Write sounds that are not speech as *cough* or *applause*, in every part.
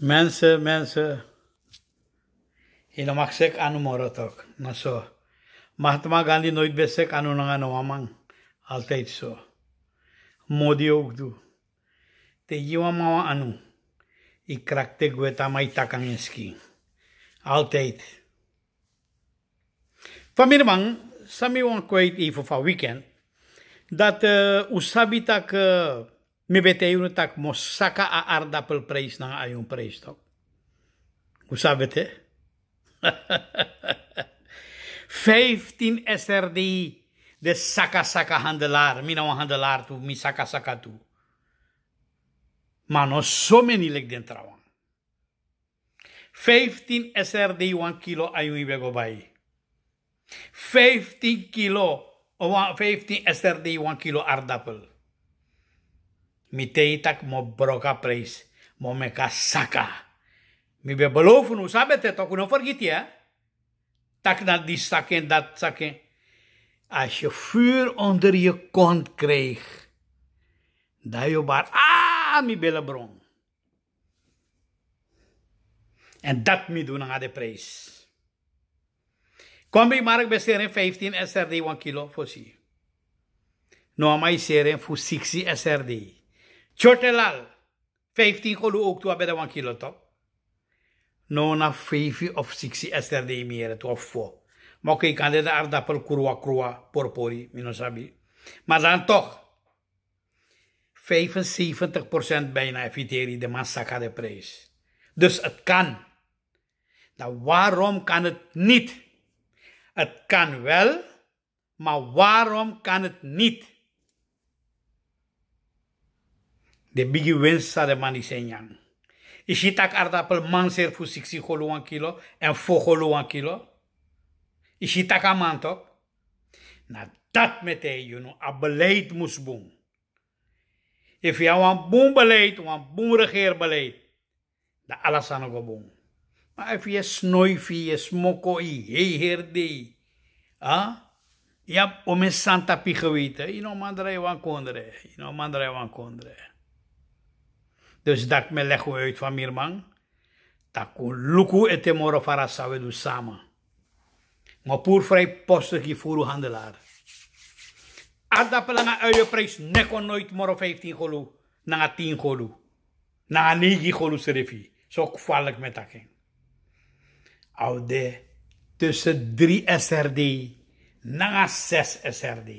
Mensen, mensen, inamak sek anu morotok, naso. Mahatma Gandhi nooit besek anu nangano amang, altijd zo. Modi ook doe. Te jiwa mawa anu, ik krakte gweta mai takangeski. Famir mang, sami wang kweit ifo fa weekend, dat eh, usabita ke... mibete yun tak mo *laughs* saka aarda pel praise na ayong praise to. Usabit eh? 15 SRD de saka-saka handelaar, minawang nou handelaar tu, mi saka-saka tu. Mano, so many leg den 15 SRD 1 kilo ayong ibego bay. 15 kilo, 15 SRD 1 kilo ardapel. Mitei tak mo broka praise. Mo meka saka. Mi be beloven hoe sabete toch no vergiet eh? ja, Tak dat die zakken, dat zakken. Als je vuur onder je kont kreeg. Dat je bar ah, mi billebron. En dat mi doen aan de prijs. Kom bij Mark besere 15 SRD 1 kilo voor zie. Nou, amai amai is voor 60 SRD. Chotelal. 15 kilo ook toe bij de 1 kilo top. Nou na 5 of 6 ester de meer toe of 4. Maar oké, kan de aardappel kurwa kurwa porpori, minosabi. Maar dan toch. 75% bijna eviteri de massaka de prijs. Dus het kan. Nou, waarom kan het niet? Het kan wel, maar waarom kan het niet? de bigi wensa de mani senyan. Ishi tak ardapel manser fu siksi holo kilo, en fo kilo. Ishi tak amantop. Na dat mete you know, a beleid moest boem. If je een boem beleid, een boem regeerbeleid, dan alles aan een boem. Maar if je snoifi, je smokkoi, hey herdi, ah, ja, om een santa pi geweten, je mandre wan kondre, je mandre wan kondre. Dus dat me leggo uit van Mirmang. Dat kon luku ete moro farasawe doen samen. Maar poer vrij postig voor handelaar. Aardappelen prijs neko nooit moro 15 golo. Na 10 golo. Na 9 golo serifi. Zo kwalijk met dat ging. Oude tussen 3 SRD na 6 SRD.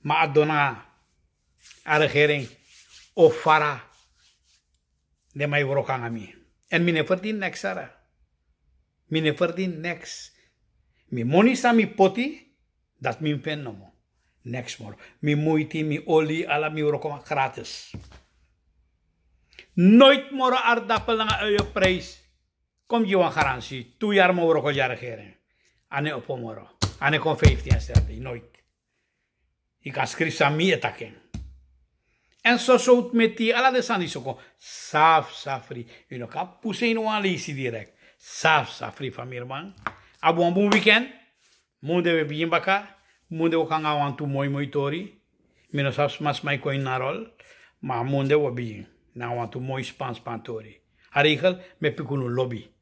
Maar Adona, a regering, of fara de mai vrocan a mi. En mine fărdin nex sara. Mine din nex. Mi moni sa mi poti, dat mi fenomo. Nex mor. Mi muiti, mi oli, ala mi vrocoma gratis. Nooit mor aardappel langa je prijs. Kom je wan garantie. Tu jaar mor vrocol geren. Ane opomoro. Ane kon 15 sterren. Nooit. Ik kan schrijven aan mi etaken. enso so utmeti ala de sandi soko saf safri ino ka puse ino ala isi direk saf safri famir man abu an bon weekend munde we bien baka munde wakan awan tu moi moi tori mino saf mas mai koin narol ma munde wabien na awan tu moi span span tori harikal me pikunu lobby